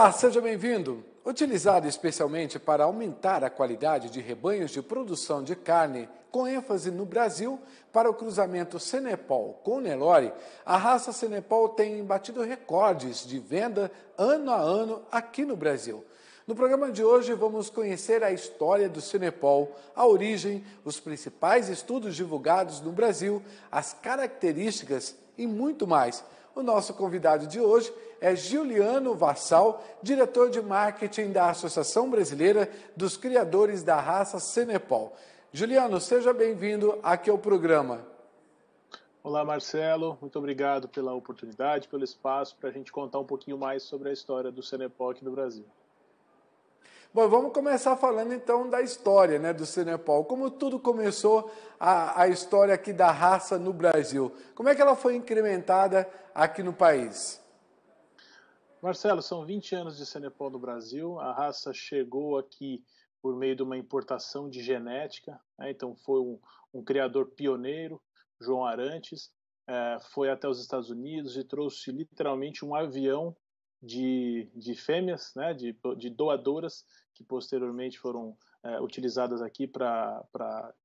Olá, seja bem-vindo. Utilizado especialmente para aumentar a qualidade de rebanhos de produção de carne, com ênfase no Brasil, para o cruzamento Senepol com Nelore, a raça Senepol tem batido recordes de venda ano a ano aqui no Brasil. No programa de hoje, vamos conhecer a história do Cinepol, a origem, os principais estudos divulgados no Brasil, as características e muito mais. O nosso convidado de hoje é Giuliano Vassal, diretor de marketing da Associação Brasileira dos Criadores da Raça Senepol. Juliano, seja bem-vindo aqui ao programa. Olá, Marcelo. Muito obrigado pela oportunidade, pelo espaço para a gente contar um pouquinho mais sobre a história do Senepol aqui no Brasil. Bom, vamos começar falando então da história né, do Senepol. Como tudo começou a, a história aqui da raça no Brasil? Como é que ela foi incrementada aqui no país? Marcelo, são 20 anos de Senepol no Brasil. A raça chegou aqui por meio de uma importação de genética. Né? Então, foi um, um, criador pioneiro, João Arantes, é, foi até os Estados Unidos e trouxe literalmente um avião de, de fêmeas, né? de, de doadoras, que posteriormente foram é, utilizadas aqui para,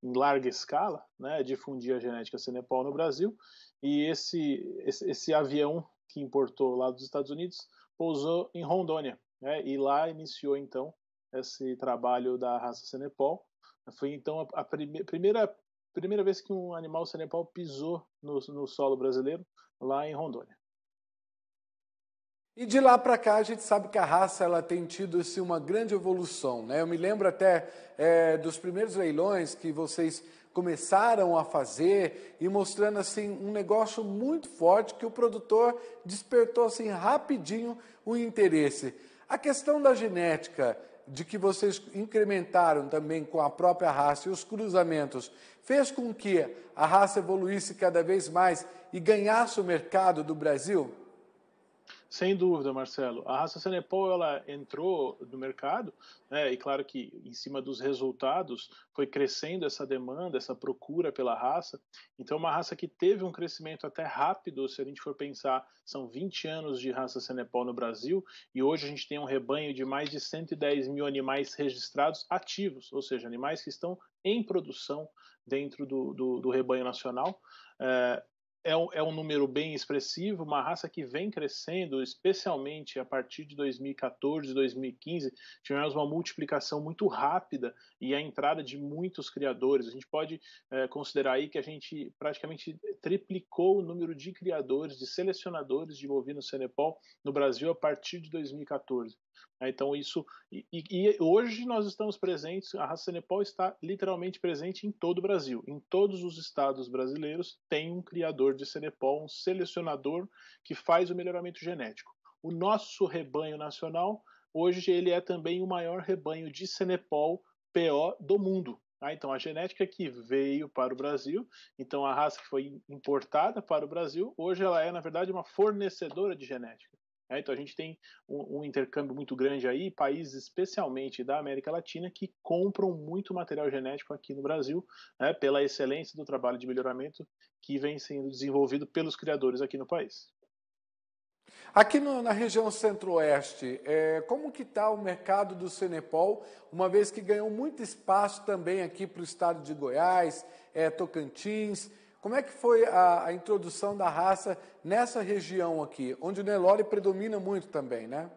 em larga escala, né, difundir a genética Senepol no Brasil. E esse, esse, esse, avião que importou lá dos Estados Unidos pousou em Rondônia. Né, e lá iniciou, então, esse trabalho da raça Senepol. Foi, então, a, a prime, primeira, primeira vez que um animal Senepol pisou no, no solo brasileiro, lá em Rondônia. E de lá para cá a gente sabe que a raça ela tem tido assim, uma grande evolução. Né? Eu me lembro até é, dos primeiros leilões que vocês começaram a fazer e mostrando assim um negócio muito forte que o produtor despertou assim rapidinho o interesse. A questão da genética de que vocês incrementaram também com a própria raça e os cruzamentos fez com que a raça evoluísse cada vez mais e ganhasse o mercado do Brasil? Sem dúvida, Marcelo. A raça Senepol ela entrou no mercado, né, e claro que em cima dos resultados foi crescendo essa demanda, essa procura pela raça. Então, é uma raça que teve um crescimento até rápido, se a gente for pensar, são 20 anos de raça Senepol no Brasil, e hoje a gente tem um rebanho de mais de 110 mil animais registrados ativos, ou seja, animais que estão em produção dentro do, do, do rebanho nacional. É, é um, é um número bem expressivo, uma raça que vem crescendo, especialmente a partir de 2014, 2015, tivemos uma multiplicação muito rápida e a entrada de muitos criadores. A gente pode é, considerar aí que a gente praticamente triplicou o número de criadores, de selecionadores de bovinos Senepol no Brasil a partir de 2014. Né? Então isso e, e, hoje nós estamos presentes, a raça Senepol está literalmente presente em todo o Brasil, em todos os estados brasileiros tem um criador de Senepol, um selecionador que faz o melhoramento genético. O nosso rebanho nacional hoje ele é também o maior rebanho de Senepol PO do mundo. Ah, então a genética que veio para o Brasil, então a raça que foi importada para o Brasil, hoje ela é na verdade uma fornecedora de genética. Né? então a gente tem um, um, intercâmbio muito grande aí, países especialmente da América Latina que compram muito material genético aqui no Brasil, né, pela excelência do trabalho de melhoramento que vem sendo desenvolvido pelos criadores aqui no país. Aqui no, na região centro-oeste, é, como que está o mercado do Senepol, uma vez que ganhou muito espaço também aqui para o estado de Goiás, é, Tocantins, como é que foi a, a introdução da raça nessa região aqui, onde o Nelore predomina muito também, né?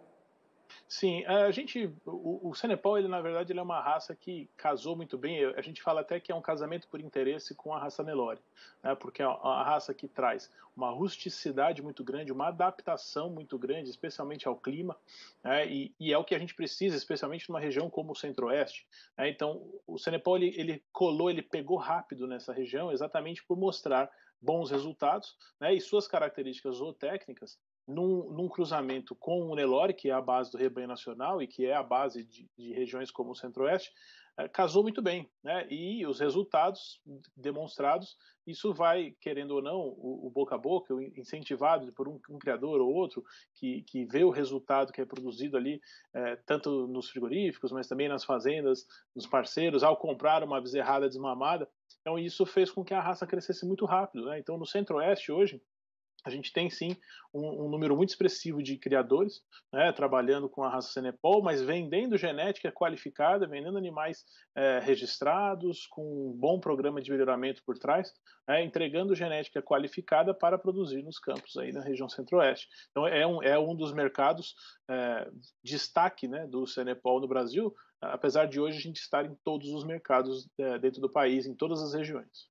Sim, a gente, o, o ele na verdade ele é uma raça que casou muito bem. A gente fala até que é um casamento por interesse com a raça Nelore, né? Porque é uma raça que traz uma rusticidade muito grande, uma adaptação muito grande, especialmente ao clima, né? e, e, é o que a gente precisa, especialmente numa região como o Centro-Oeste. Né? Então, o Senepal ele, ele colou, ele pegou rápido nessa região, exatamente por mostrar bons resultados, né, e suas características zootécnicas num, num, cruzamento com o Nelore, que é a base do rebanho nacional e que é a base de, de regiões como o Centro-Oeste, é, casou muito bem, né? E os resultados demonstrados, isso vai, querendo ou não, o, o boca a boca, incentivado por um, um, criador ou outro que, que vê o resultado que é produzido ali, é, tanto nos frigoríficos, mas também nas fazendas, nos parceiros, ao comprar uma bezerrada desmamada. Então isso fez com que a raça crescesse muito rápido, né? Então no Centro-Oeste hoje a gente tem sim um, um número muito expressivo de criadores né, trabalhando com a raça Senepol, mas vendendo genética qualificada, vendendo animais é, registrados, com um bom programa de melhoramento por trás, né, entregando genética qualificada para produzir nos campos aí na região centro-oeste. Então é um, é um dos mercados é, destaque né, do Senepol no Brasil, apesar de hoje a gente estar em todos os mercados é, dentro do país, em todas as regiões.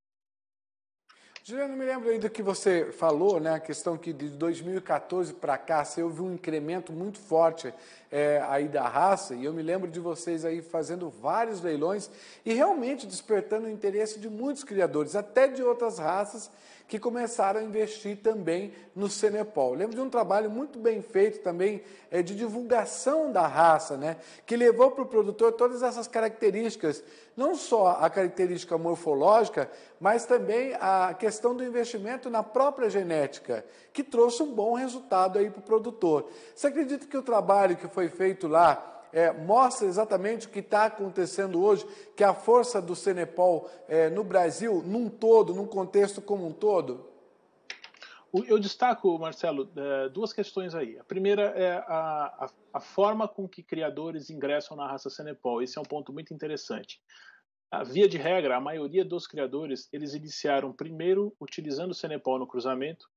Juliano, me lembro aí do que você falou, né? A questão que de 2014 para cá você houve um incremento muito forte é, aí da raça, e eu me lembro de vocês aí fazendo vários leilões e realmente despertando o interesse de muitos criadores, até de outras raças que começaram a investir também no Senepol. Lembro de um trabalho muito bem feito também é, de divulgação da raça, né? que levou para o produtor todas essas características, não só a característica morfológica, mas também a questão do investimento na própria genética, que trouxe um bom resultado aí para o produtor. Você acredita que o trabalho que foi feito lá, é, mostra exatamente o que está acontecendo hoje, que a força do Senepol é, no Brasil, num todo, num contexto como um todo? Eu destaco, Marcelo, é, duas questões aí. A primeira é a, a, forma com que criadores ingressam na raça Senepol. Esse é um ponto muito interessante. A via de regra, a maioria dos criadores, eles iniciaram primeiro utilizando o Senepol no cruzamento,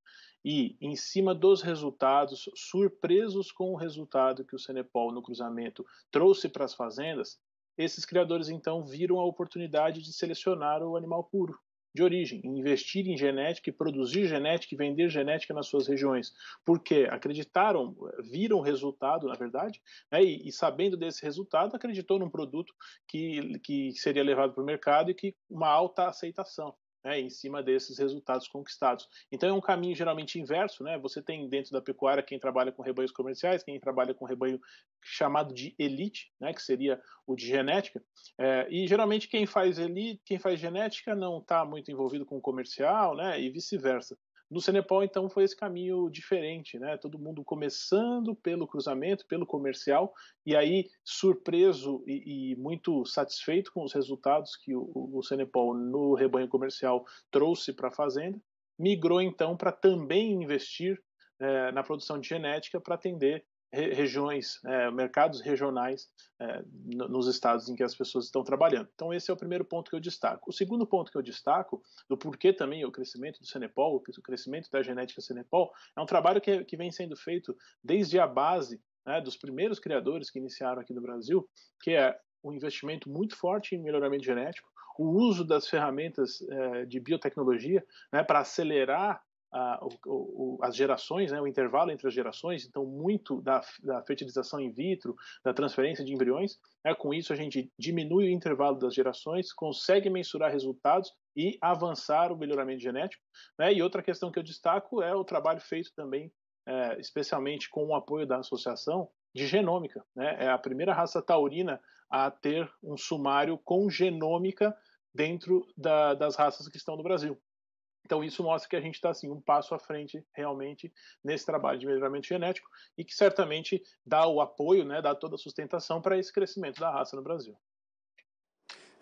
e, em cima dos resultados, surpresos com o resultado que o Senepol no cruzamento trouxe para as fazendas, esses criadores então viram a oportunidade de selecionar o animal puro de origem, investir em genética, produzir genética e vender genética nas suas regiões, porque acreditaram, viram o resultado, na verdade, né, e, e, sabendo desse resultado, acreditou num produto que, que seria levado para o mercado e que uma alta aceitação né, em cima desses resultados conquistados. Então é um caminho geralmente inverso, né? Você tem dentro da pecuária quem trabalha com rebanhos comerciais, quem trabalha com rebanho chamado de elite, né, que seria o de genética. É, e geralmente quem faz elite, quem faz genética não está muito envolvido com o comercial, né, e vice-versa. No Cenepol, então, foi esse caminho diferente, né? Todo mundo começando pelo cruzamento, pelo comercial, e aí, surpreso e, e muito satisfeito com os resultados que o, o Cenepol no rebanho comercial trouxe para a fazenda, migrou então para também investir eh, na produção de genética para atender regiões, é, mercados regionais é, nos estados em que as pessoas estão trabalhando. Então, esse é o primeiro ponto que eu destaco. O segundo ponto que eu destaco, do porquê também o crescimento do Cenepol, o crescimento da genética Cenepol, é um trabalho que, que vem sendo feito desde a base né, dos primeiros criadores que iniciaram aqui no Brasil, que é um investimento muito forte em melhoramento genético, o uso das ferramentas é, de biotecnologia né, para acelerar a, o, o, as gerações, né, o intervalo entre as gerações, então muito da, da fertilização in vitro, da transferência de embriões. Né, com isso, a gente diminui o intervalo das gerações, consegue mensurar resultados e avançar o melhoramento genético. Né, e outra questão que eu destaco é o trabalho feito também, é, especialmente com o apoio da associação, de genômica. Né, é a primeira raça taurina a ter um sumário com genômica dentro da, das raças que estão no Brasil. Então isso mostra que a gente está assim um passo à frente realmente nesse trabalho de melhoramento genético e que certamente dá o apoio, né, dá toda a sustentação para esse crescimento da raça no Brasil.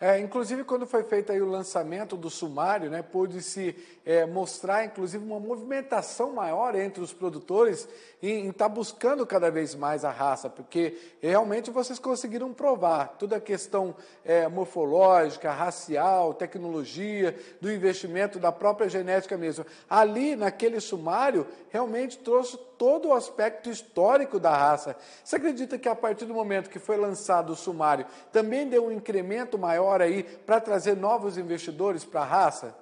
É, inclusive, quando foi feito aí o lançamento do sumário, né, pôde-se é, mostrar, inclusive, uma movimentação maior entre os produtores em estar tá buscando cada vez mais a raça, porque realmente vocês conseguiram provar toda a questão é, morfológica, racial, tecnologia, do investimento da própria genética mesmo. Ali, naquele sumário, realmente trouxe todo o aspecto histórico da raça. Você acredita que a partir do momento que foi lançado o sumário, também deu um incremento maior aí para trazer novos investidores para a raça?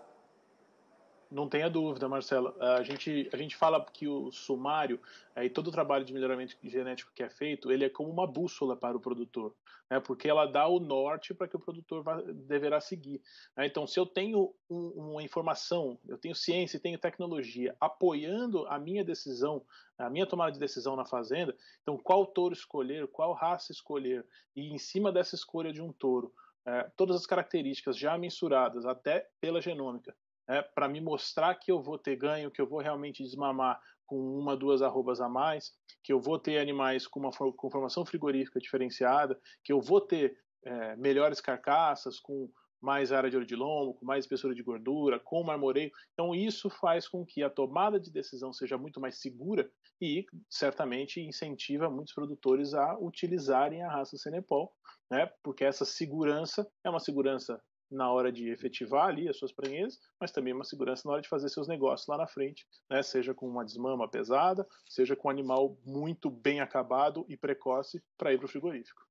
Não tenha dúvida, Marcelo. Ah, a gente, a gente fala que o sumário é, e todo o trabalho de melhoramento genético que é feito, ele é como uma bússola para o produtor, né, porque ela dá o norte para que o produtor vá, deverá seguir. Né? Então, se eu tenho um, uma informação, eu tenho ciência e tenho tecnologia apoiando a minha decisão, a minha tomada de decisão na fazenda, então qual touro escolher, qual raça escolher, e em cima dessa escolha de um touro, é, todas as características já mensuradas, até pela genômica, é, né, para me mostrar que eu vou ter ganho, que eu vou realmente desmamar com uma, duas arrobas a mais, que eu vou ter animais com uma com formação frigorífica diferenciada, que eu vou ter é, melhores carcaças, com mais área de olho de com mais espessura de gordura, com marmoreio. Então, isso faz com que a tomada de decisão seja muito mais segura e, certamente, incentiva muitos produtores a utilizarem a raça Senepol, né? porque essa segurança é uma segurança na hora de efetivar ali as suas prenhezas, mas também uma segurança na hora de fazer seus negócios lá na frente, né? seja com uma desmama pesada, seja com um animal muito bem acabado e precoce para ir para o frigorífico.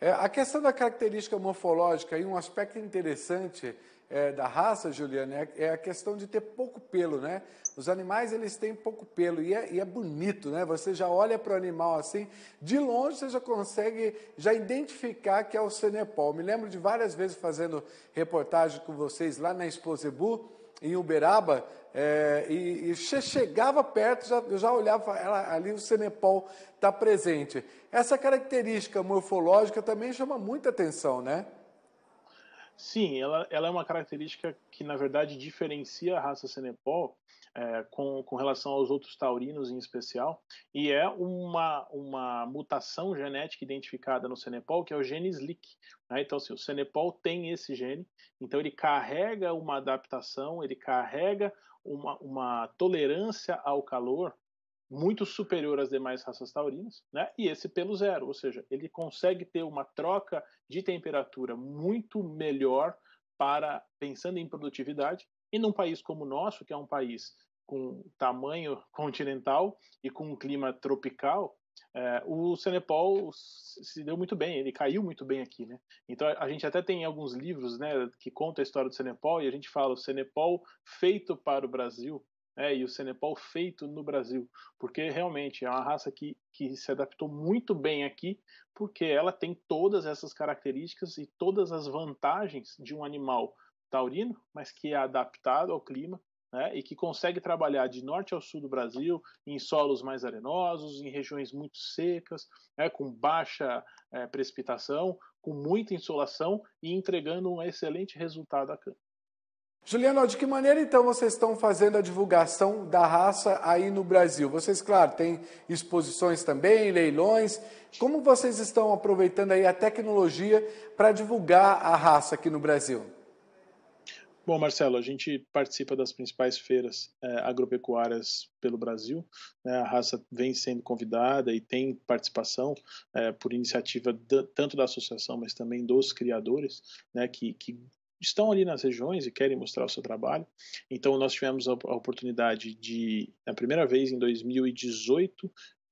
É, a questão da característica morfológica e um aspecto interessante é, da raça, Juliana, é, é, a questão de ter pouco pelo, né? Os animais, eles têm pouco pelo e é, e é bonito, né? Você já olha para o animal assim, de longe você já consegue já identificar que é o Senepol. Me lembro de várias vezes fazendo reportagem com vocês lá na Exposebu, em Uberaba, é, e, e chegava perto, já, já olhava, ela, ali o Senepol está presente. Essa característica morfológica também chama muita atenção, né? Sim, ela, ela é uma característica que, na verdade, diferencia a raça Senepol é, com, com relação aos outros taurinos em especial, e é uma, uma mutação genética identificada no Senepol, que é o gene Slick. Né? Então, assim, o Senepol tem esse gene, então ele carrega uma adaptação, ele carrega uma, uma tolerância ao calor muito superior às demais raças taurinas, né? E esse pelo zero, ou seja, ele consegue ter uma troca de temperatura muito melhor para pensando em produtividade. E num país como o nosso, que é um país com tamanho continental e com um clima tropical, é, o Senepol se deu muito bem, ele caiu muito bem aqui, né? Então a gente até tem alguns livros, né, que conta a história do Senepol e a gente fala o Senepol feito para o Brasil, né, e o Senepal feito no Brasil, porque realmente é uma raça que, que se adaptou muito bem aqui, porque ela tem todas essas características e todas as vantagens de um animal taurino, mas que é adaptado ao clima né, e que consegue trabalhar de norte ao sul do Brasil, em solos mais arenosos, em regiões muito secas, né, com baixa é, precipitação, com muita insolação e entregando um excelente resultado à campo. Juliano, de que maneira então vocês estão fazendo a divulgação da raça aí no Brasil? Vocês, claro, têm exposições também, leilões. Como vocês estão aproveitando aí a tecnologia para divulgar a raça aqui no Brasil? Bom, Marcelo, a gente participa das principais feiras é, agropecuárias pelo Brasil. Né? A raça vem sendo convidada e tem participação é, por iniciativa tanto da associação, mas também dos criadores, né? que, que estão ali nas regiões e querem mostrar o seu trabalho. Então, nós tivemos a, a oportunidade de, na primeira vez em 2018,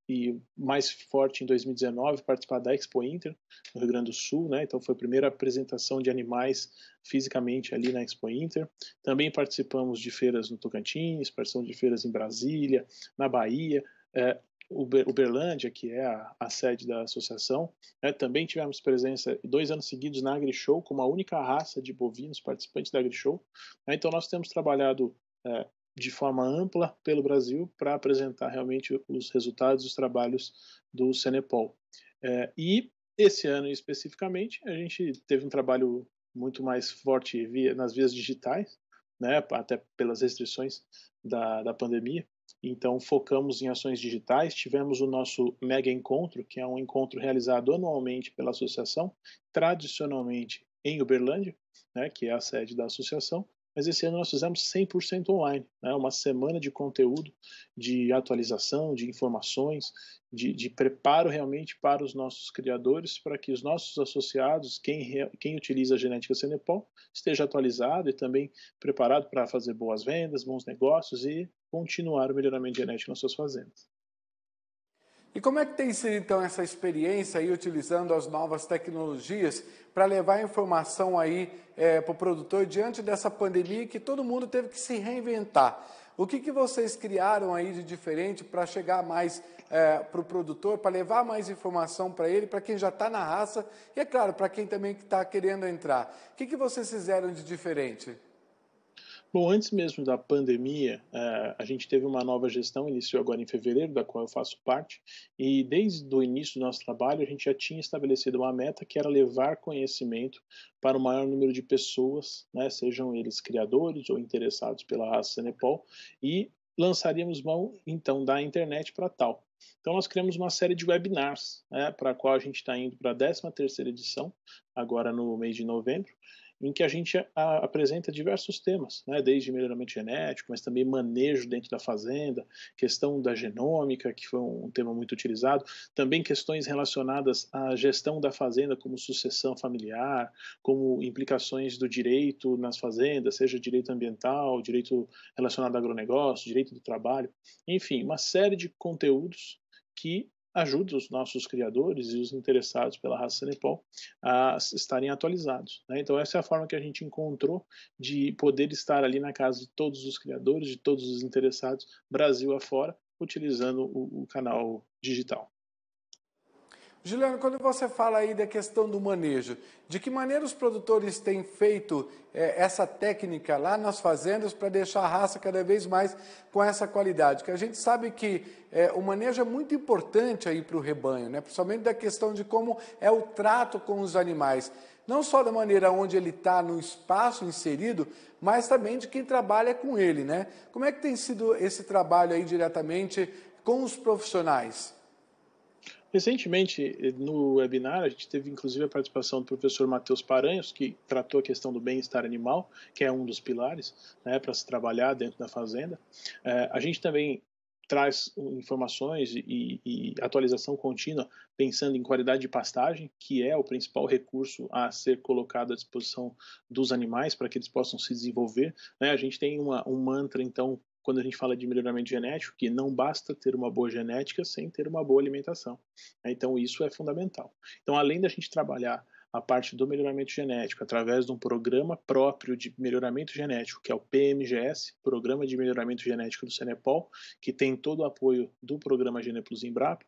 e mais forte em 2019 participar da Expo Inter no Rio Grande do Sul, né? Então foi a primeira apresentação de animais fisicamente ali na Expo Inter. Também participamos de feiras no Tocantins, participamos de feiras em Brasília, na Bahia. É, o Uberlândia, que é a, a sede da associação. Né? Também tivemos presença dois anos seguidos na AgriShow, como a única raça de bovinos participantes da AgriShow. Né? Então, nós temos trabalhado é, de forma ampla pelo Brasil para apresentar realmente os resultados dos trabalhos do Senepol. É, e esse ano especificamente, a gente teve um trabalho muito mais forte via, nas vias digitais, né, até pelas restrições da, da pandemia. Então, focamos em ações digitais, tivemos o nosso mega encontro, que é um encontro realizado anualmente pela associação, tradicionalmente em Uberlândia, né, que é a sede da associação, mas esse ano nós fizemos 100% online, né? uma semana de conteúdo, de atualização, de informações, de, de preparo realmente para os nossos criadores, para que os nossos associados, quem, quem utiliza a genética Senepol, esteja atualizado e também preparado para fazer boas vendas, bons negócios e continuar o melhoramento genético nas suas fazendas. E como é que tem sido então essa experiência aí utilizando as novas tecnologias para levar informação aí é, para o produtor diante dessa pandemia que todo mundo teve que se reinventar? O que, que vocês criaram aí de diferente para chegar mais é, para o produtor, para levar mais informação para ele, para quem já está na raça e, é claro, para quem também está querendo entrar? O que, que vocês fizeram de diferente? Bom, antes mesmo da pandemia, eh, a gente teve uma nova gestão, iniciou agora em fevereiro, da qual eu faço parte, e desde o início do nosso trabalho a gente já tinha estabelecido uma meta que era levar conhecimento para o maior número de pessoas, né, sejam eles criadores ou interessados pela raça nepal e lançaríamos mão então da internet para tal. Então nós criamos uma série de webinars, né, para a qual a gente está indo para a 13 terceira edição, agora no mês de novembro, em que a gente a, apresenta diversos temas, né? desde melhoramento genético, mas também manejo dentro da fazenda, questão da genômica, que foi um tema muito utilizado, também questões relacionadas à gestão da fazenda, como sucessão familiar, como implicações do direito nas fazendas, seja direito ambiental, direito relacionado ao agronegócio, direito do trabalho, enfim, uma série de conteúdos que ajuda os nossos criadores e os interessados pela raça nepal a estarem atualizados. Né? Então, essa é a forma que a gente encontrou de poder estar ali na casa de todos os criadores, de todos os interessados, Brasil afora, utilizando o, o canal digital. Juliano, quando você fala aí da questão do manejo, de que maneira os produtores têm feito é, essa técnica lá nas fazendas para deixar a raça cada vez mais com essa qualidade? Que a gente sabe que é, o manejo é muito importante aí para o rebanho, né? principalmente da questão de como é o trato com os animais. Não só da maneira onde ele está no espaço inserido, mas também de quem trabalha com ele. Né? Como é que tem sido esse trabalho aí diretamente com os profissionais? Recentemente, no webinar, a gente teve inclusive a participação do professor Matheus Paranhos, que tratou a questão do bem-estar animal, que é um dos pilares né, para se trabalhar dentro da fazenda. É, a gente também traz informações e, e, atualização contínua, pensando em qualidade de pastagem, que é o principal recurso a ser colocado à disposição dos animais para que eles possam se desenvolver. Né? A gente tem uma, um mantra, então, quando a gente fala de melhoramento genético, que não basta ter uma boa genética sem ter uma boa alimentação. Né? Então, isso é fundamental. Então, além da gente trabalhar a parte do melhoramento genético através de um programa próprio de melhoramento genético, que é o PMGS, Programa de Melhoramento Genético do Senepol, que tem todo o apoio do programa Geneplus Embrapa,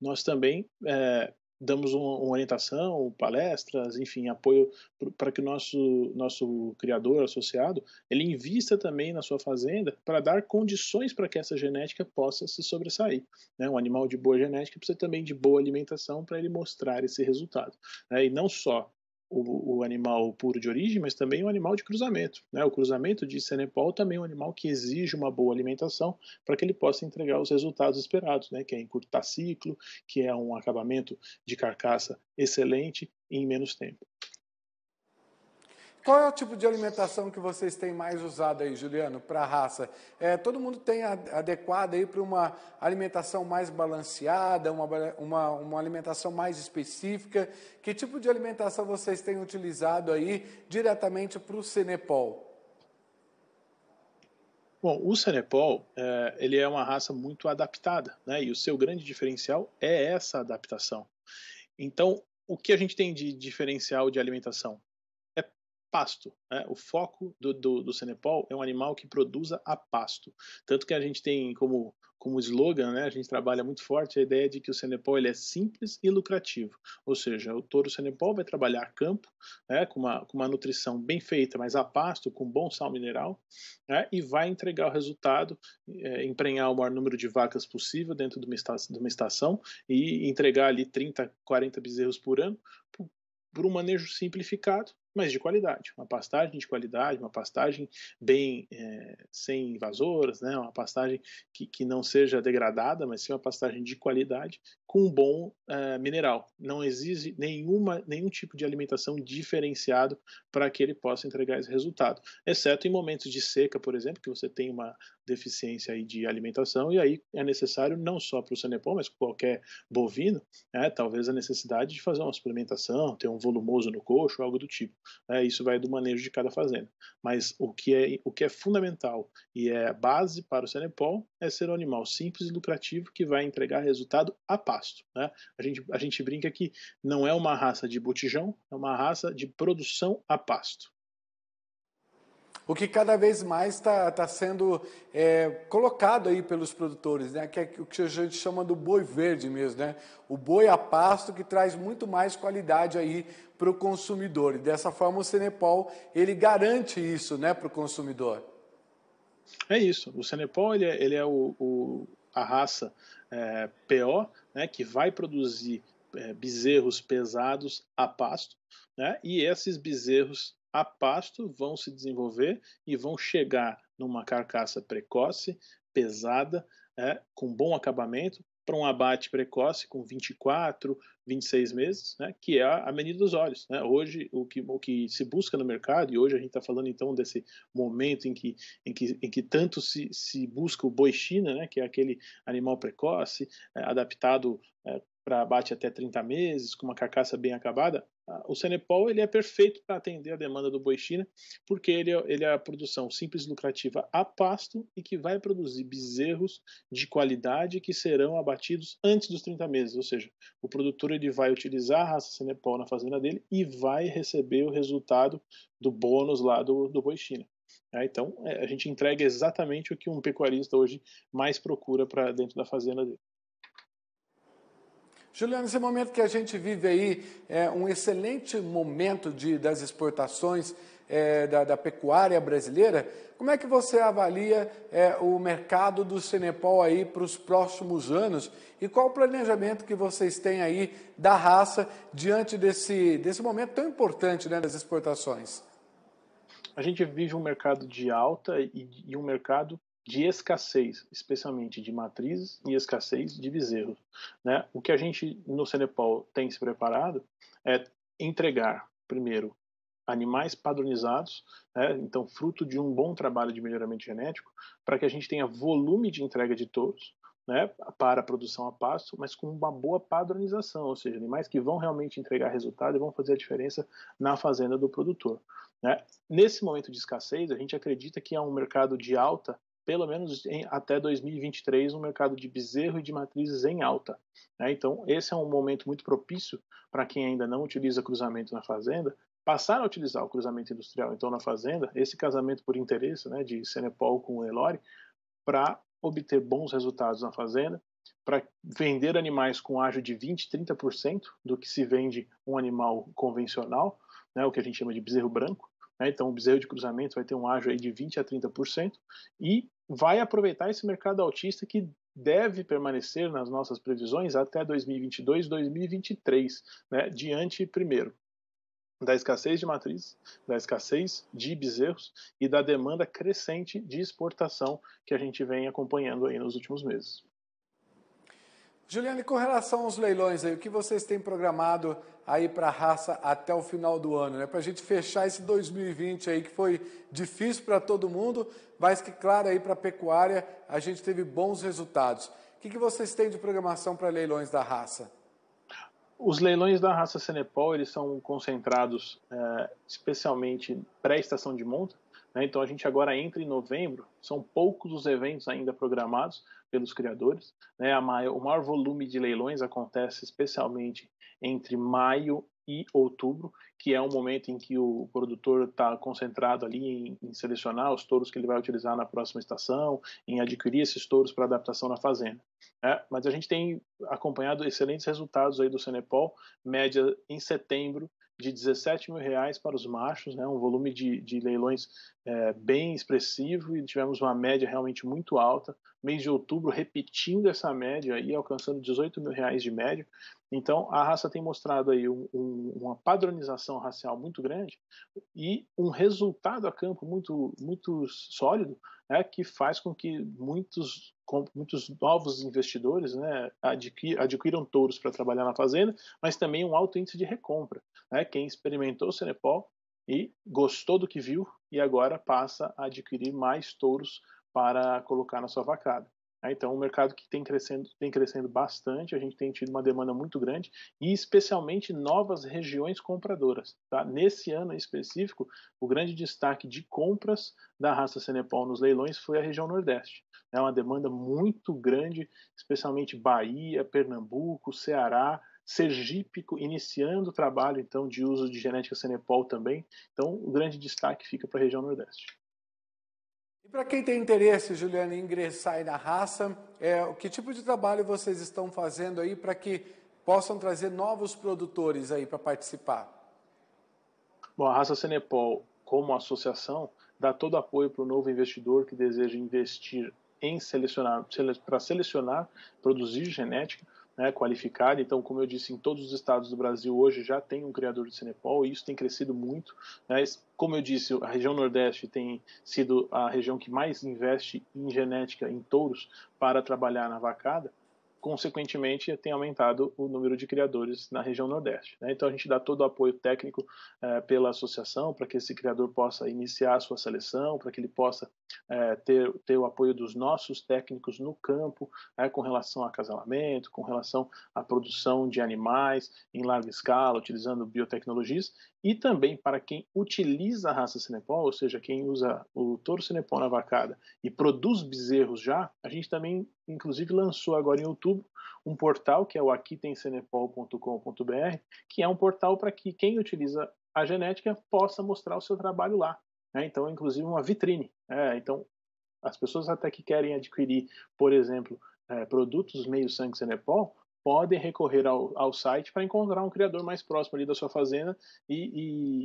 nós também é, damos uma, uma orientação, palestras, enfim, apoio para que o nosso, nosso criador associado ele invista também na sua fazenda para dar condições para que essa genética possa se sobressair. Né? Um animal de boa genética precisa também de boa alimentação para ele mostrar esse resultado. Né? E não só o, o, animal puro de origem, mas também o animal de cruzamento. Né? O cruzamento de Senepol também é um animal que exige uma boa alimentação para que ele possa entregar os resultados esperados, né? que é encurtar ciclo, que é um acabamento de carcaça excelente em menos tempo. Qual é o tipo de alimentação que vocês têm mais usado aí, Juliano, para a raça? É, todo mundo tem adequado aí para uma alimentação mais balanceada, uma, uma, uma alimentação mais específica? Que tipo de alimentação vocês têm utilizado aí diretamente para o Cenepol? Bom, o Senepol é, ele é uma raça muito adaptada, né? E o seu grande diferencial é essa adaptação. Então, o que a gente tem de diferencial de alimentação? pasto. Né? O foco do, do, do Cenepol é um animal que produza a pasto. Tanto que a gente tem como, como slogan, né? a gente trabalha muito forte a ideia de que o Cenepol ele é simples e lucrativo. Ou seja, o touro Cenepol vai trabalhar campo, né? com, uma, com uma nutrição bem feita, mas a pasto, com bom sal mineral, né? e vai entregar o resultado, é, emprenhar o maior número de vacas possível dentro de uma, de uma estação e entregar ali 30, 40 bezerros por ano, por um manejo simplificado, mas de qualidade. Uma pastagem de qualidade, uma pastagem bem é, sem invasoras, né? uma pastagem que, que não seja degradada, mas sim uma pastagem de qualidade com um bom é, mineral. Não exige nenhuma, nenhum tipo de alimentação diferenciado para que ele possa entregar esse resultado, exceto em momentos de seca, por exemplo, que você tem uma, deficiência aí de alimentação, e aí é necessário não só para o sanepol mas qualquer bovino, né, talvez a necessidade de fazer uma suplementação, ter um volumoso no coxo, algo do tipo. é isso vai do manejo de cada fazenda. Mas o que é, o que é fundamental e é base para o sanepol é ser um animal simples e lucrativo que vai entregar resultado a pasto. Né? A, gente, a gente brinca que não é uma raça de botijão, é uma raça de produção a pasto o que cada vez mais está tá sendo é, colocado aí pelos produtores, né? que é o que a gente chama do boi verde mesmo, né? o boi a pasto que traz muito mais qualidade aí para o consumidor. E dessa forma o Senepol ele garante isso né, para o consumidor. É isso, o Senepol ele é, ele é o, o, a raça é, PO né, que vai produzir é, bezerros pesados a pasto, né? E esses bezerros a pasto, vão se desenvolver e vão chegar numa carcaça precoce, pesada, é, com bom acabamento, para um abate precoce com 24, 26 meses, né, que é a medida dos olhos. Né? Hoje, o que, o que se busca no mercado, e hoje a gente está falando então desse momento em que, em que, em que tanto se, se busca o boi China, né, que é aquele animal precoce, é, adaptado é, para abate até 30 meses, com uma carcaça bem acabada, o Senepol ele é perfeito para atender a demanda do boi China, porque ele, é, ele é a produção simples e lucrativa a pasto e que vai produzir bezerros de qualidade que serão abatidos antes dos 30 meses. Ou seja, o produtor ele vai utilizar a raça Senepol na fazenda dele e vai receber o resultado do bônus lá do, do boi China. Tá? então, é, a gente entrega exatamente o que um pecuarista hoje mais procura para dentro da fazenda dele. Juliana, esse momento que a gente vive aí é um excelente momento de, das exportações é, da, da, pecuária brasileira. Como é que você avalia é, o mercado do Senepol aí para os próximos anos? E qual o planejamento que vocês têm aí da raça diante desse, desse momento tão importante né, das exportações? A gente vive um mercado de alta e, e um mercado de escassez, especialmente de matrizes e escassez de bezerros. Né? O que a gente no Cenepol tem se preparado é entregar, primeiro, animais padronizados, né? então fruto de um bom trabalho de melhoramento genético, para que a gente tenha volume de entrega de touros, né, para a produção a pasto, mas com uma boa padronização, ou seja, animais que vão realmente entregar resultado e vão fazer a diferença na fazenda do produtor. Né. Nesse momento de escassez, a gente acredita que é um mercado de alta pelo menos em, até 2023, um mercado de bezerro e de matrizes em alta. Né? Então, esse é um momento muito propício para quem ainda não utiliza cruzamento na fazenda, passar a utilizar o cruzamento industrial, então, na fazenda, esse casamento por interesse né, de Senepol com Elore, para obter bons resultados na fazenda, para vender animais com ágio de 20%, 30% do que se vende um animal convencional, né, o que a gente chama de bezerro branco, né? Então, o bezerro de cruzamento vai ter um ágio aí de 20% a 30% e vai aproveitar esse mercado autista que deve permanecer nas nossas previsões até 2022, 2023, né? diante, primeiro, da escassez de matrizes, da escassez de bezerros e da demanda crescente de exportação que a gente vem acompanhando aí nos últimos meses. Juliane, com relação aos leilões aí, o que vocês têm programado aí para a raça até o final do ano, né? Para a gente fechar esse 2020 aí que foi difícil para todo mundo, mas que claro aí para a pecuária a gente teve bons resultados. O que, que vocês têm de programação para leilões da raça? Os leilões da raça Senepol eles são concentrados é, especialmente pré-estação de monta. Né? Então a gente agora entra em novembro, são poucos os eventos ainda programados, pelos criadores. Né? A maior, o maior volume de leilões acontece especialmente entre maio e outubro, que é um momento em que o produtor está concentrado ali em, em, selecionar os touros que ele vai utilizar na próxima estação, em adquirir esses touros para adaptação na fazenda. É, mas a gente tem acompanhado excelentes resultados aí do Senepol, média em setembro de 17 mil reais para os machos, né, um volume de, de leilões é, bem expressivo e tivemos uma média realmente muito alta. Mês de outubro repetindo essa média aí, alcançando 18 mil reais de média. Então a raça tem mostrado aí um, um, uma padronização racial muito grande e um resultado a campo muito muito sólido, é né, que faz com que muitos com muitos novos investidores né, adquir, adquiram touros para trabalhar na fazenda, mas também um alto índice de recompra. Né? Quem experimentou o senepol e gostou do que viu, e agora passa a adquirir mais touros para colocar na sua vacada. Né? Então, um mercado que tem crescendo, tem crescendo bastante, a gente tem tido uma demanda muito grande e especialmente novas regiões compradoras. Tá? Nesse ano em específico, o grande destaque de compras da raça Senepol nos leilões foi a região Nordeste. É uma demanda muito grande, especialmente Bahia, Pernambuco, Ceará, sergípico, iniciando o trabalho então de uso de genética Senepol também. Então, o um grande destaque fica para a região Nordeste. E para quem tem interesse, Juliana, em ingressar aí na raça, é, que tipo de trabalho vocês estão fazendo aí para que possam trazer novos produtores aí para participar? Bom, a raça Senepol, como associação, dá todo apoio para o novo investidor que deseja investir em selecionar, para selecionar, produzir genética né, qualificada. Então, como eu disse, em todos os estados do Brasil hoje já tem um criador de Cinepol e isso tem crescido muito. Né? Como eu disse, a região Nordeste tem sido a região que mais investe em genética em touros para trabalhar na vacada. Consequentemente, tem aumentado o número de criadores na região Nordeste. Né? Então, a gente dá todo o apoio técnico eh, pela associação para que esse criador possa iniciar a sua seleção, para que ele possa é, ter, ter o apoio dos nossos técnicos no campo, né, com relação a acasalamento, com relação à produção de animais em larga escala, utilizando biotecnologias, e também para quem utiliza a raça Cinepol, ou seja, quem usa o touro Cinepol na vacada e produz bezerros já, a gente também, inclusive, lançou agora em outubro um portal que é o aquitemcenepol.com.br, que é um portal para que quem utiliza a genética possa mostrar o seu trabalho lá. Né? Então, é inclusive, uma vitrine é, então, as pessoas até que querem adquirir, por exemplo, é, produtos meio sangue Senepol, podem recorrer ao, ao site para encontrar um criador mais próximo ali da sua fazenda e,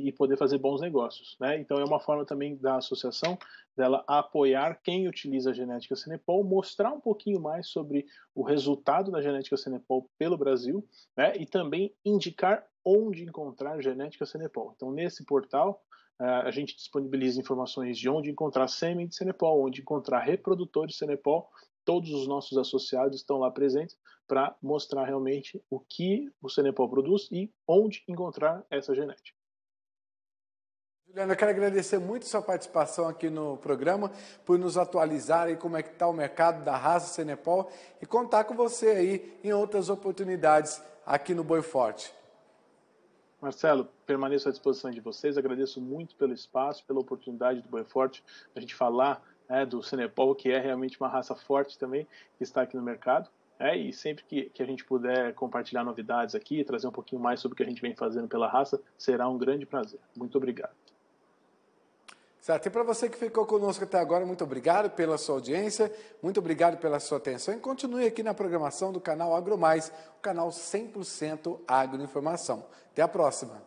e, e, poder fazer bons negócios. Né? Então é uma forma também da associação dela apoiar quem utiliza a genética Senepol, mostrar um pouquinho mais sobre o resultado da genética Senepol pelo Brasil né? e também indicar onde encontrar genética Senepol. Então nesse portal é, a gente disponibiliza informações de onde encontrar sêmen de Senepol, onde encontrar reprodutores de Senepol. Todos os nossos associados estão lá presentes para mostrar realmente o que o Senepol produz e onde encontrar essa genética. Juliana, eu quero agradecer muito sua participação aqui no programa, por nos atualizar aí como é que está o mercado da raça Senepol e contar com você aí em outras oportunidades aqui no Boi Forte. Marcelo, permaneço à disposição de vocês. Agradeço muito pelo espaço, pela oportunidade do Forte a gente falar né, do Cinepol, que é realmente uma raça forte também, que está aqui no mercado. É, e sempre que, que, a gente puder compartilhar novidades aqui, trazer um pouquinho mais sobre o que a gente vem fazendo pela raça, será um grande prazer. Muito obrigado. Certo? E para você que ficou conosco até agora, muito obrigado pela sua audiência, muito obrigado pela sua atenção e continue aqui na programação do canal Agro Mais, o canal 100% Agroinformação. Até a próxima!